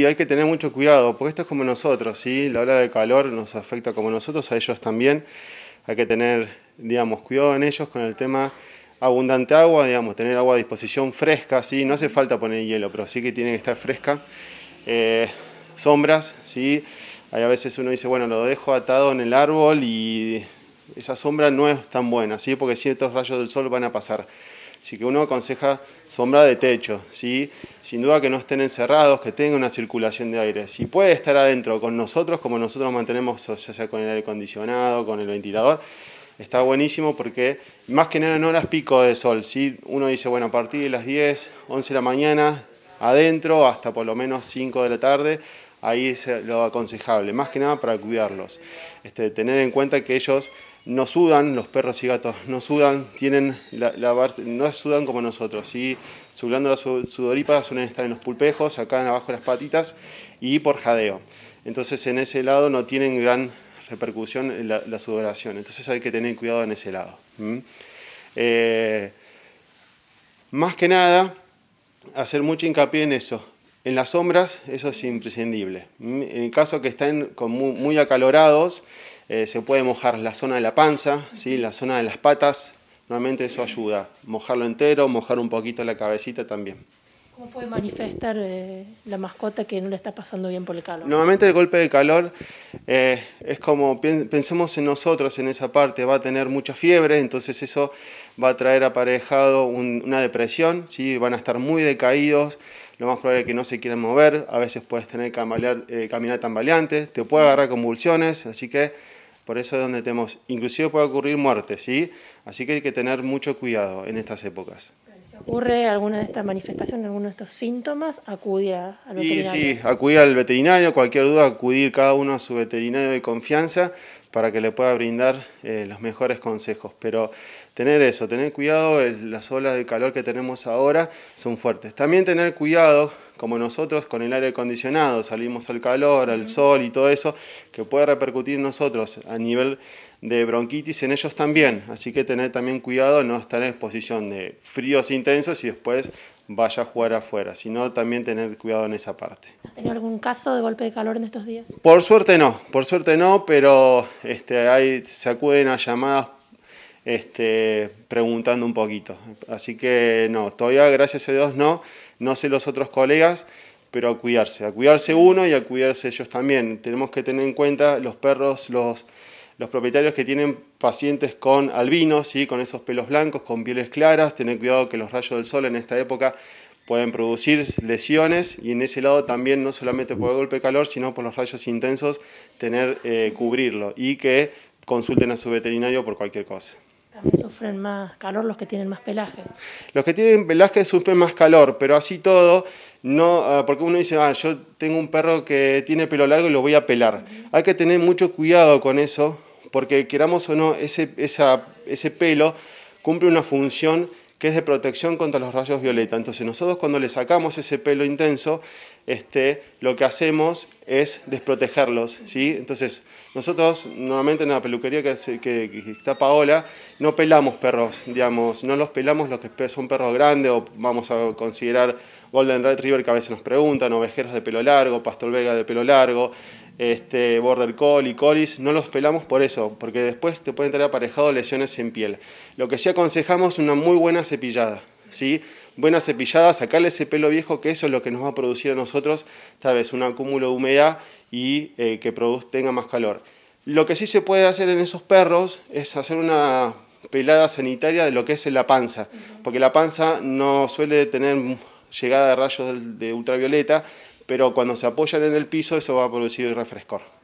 Y hay que tener mucho cuidado, porque esto es como nosotros, ¿sí? la ola de calor nos afecta como nosotros, a ellos también. Hay que tener, digamos, cuidado en ellos con el tema abundante agua, digamos, tener agua a disposición fresca, ¿sí? no hace falta poner hielo, pero sí que tiene que estar fresca. Eh, sombras, ¿sí? Hay a veces uno dice, bueno, lo dejo atado en el árbol y esa sombra no es tan buena, ¿sí? porque ciertos rayos del sol van a pasar. Así que uno aconseja sombra de techo, ¿sí? sin duda que no estén encerrados, que tengan una circulación de aire. Si puede estar adentro con nosotros, como nosotros mantenemos, ya sea con el aire acondicionado, con el ventilador, está buenísimo porque más que nada en horas pico de sol. ¿sí? Uno dice, bueno, a partir de las 10, 11 de la mañana, adentro, hasta por lo menos 5 de la tarde, ahí es lo aconsejable, más que nada para cuidarlos. Este, tener en cuenta que ellos no sudan, los perros y gatos no sudan, tienen la, no sudan como nosotros. ¿sí? Su glándula sudorípara suelen estar en los pulpejos, acá abajo de las patitas y por jadeo. Entonces en ese lado no tienen gran repercusión la, sudoración. Entonces hay que tener cuidado en ese lado. Eh, más que nada, hacer mucho hincapié en eso. En las sombras eso es imprescindible. En el caso que estén muy acalorados, eh, se puede mojar la zona de la panza, ¿sí? la zona de las patas. Normalmente eso ayuda. Mojarlo entero, mojar un poquito la cabecita también. ¿Cómo puede manifestar eh, la mascota que no le está pasando bien por el calor? Normalmente el golpe de calor eh, es como, pensemos en nosotros en esa parte, va a tener mucha fiebre, entonces eso va a traer aparejado una depresión, ¿sí? van a estar muy decaídos, lo más probable es que no se quieran mover, a veces puedes tener que caminar tambaleante, te puede agarrar convulsiones, así que por eso es donde tenemos, inclusive puede ocurrir muerte, ¿sí? Así que hay que tener mucho cuidado en estas épocas. Si ocurre alguna de estas manifestaciones, alguno de estos síntomas, acudir al veterinario. Sí, sí, acudir al veterinario, cualquier duda, acudir cada uno a su veterinario de confianza para que le pueda brindar eh, los mejores consejos. Pero tener eso, tener cuidado, las olas de calor que tenemos ahora son fuertes. También tener cuidado como nosotros con el aire acondicionado, salimos al calor, al sol y todo eso, que puede repercutir en nosotros a nivel de bronquitis en ellos también. Así que tener también cuidado, no estar en exposición de fríos intensos y después vaya a jugar afuera, sino también tener cuidado en esa parte. ¿Has tenido algún caso de golpe de calor en estos días? Por suerte no, por suerte no, pero este, hay, se acuden a llamadas este, preguntando un poquito. Así que no, todavía gracias a Dios no, no sé los otros colegas, pero a cuidarse, a cuidarse uno y a cuidarse ellos también. Tenemos que tener en cuenta los perros, los, propietarios que tienen pacientes con albinos, ¿sí? con esos pelos blancos, con pieles claras, tener cuidado que los rayos del sol en esta época pueden producir lesiones y en ese lado también no solamente por el golpe de calor, sino por los rayos intensos, tener eh, cubrirlo y que consulten a su veterinario por cualquier cosa. También sufren más calor los que tienen más pelaje. Los que tienen pelaje sufren más calor, pero así todo, no, ah, porque uno dice, ah, yo tengo un perro que tiene pelo largo y lo voy a pelar. Hay que tener mucho cuidado con eso, porque queramos o no, ese, ese pelo cumple una función que es de protección contra los rayos violeta. Entonces nosotros cuando le sacamos ese pelo intenso, este, lo que hacemos es desprotegerlos. ¿sí? Entonces, nosotros normalmente en la peluquería que, está Paola, no pelamos perros, digamos, no los pelamos los que son perros grandes o vamos a considerar Golden Retriever que a veces nos preguntan, ovejeros de pelo largo, pastor vega de pelo largo, este, border collie, colis, no los pelamos por eso, porque después te pueden traer aparejado lesiones en piel. Lo que sí aconsejamos es una muy buena cepillada, ¿sí? buena cepillada, sacarle ese pelo viejo, que eso es lo que nos va a producir a nosotros, tal vez un acúmulo de humedad y eh, que tenga más calor. Lo que sí se puede hacer en esos perros es hacer una pelada sanitaria de lo que es la panza, porque la panza no suele tener llegada de rayos de ultravioleta, pero cuando se apoyan en el piso eso va a producir refrescor.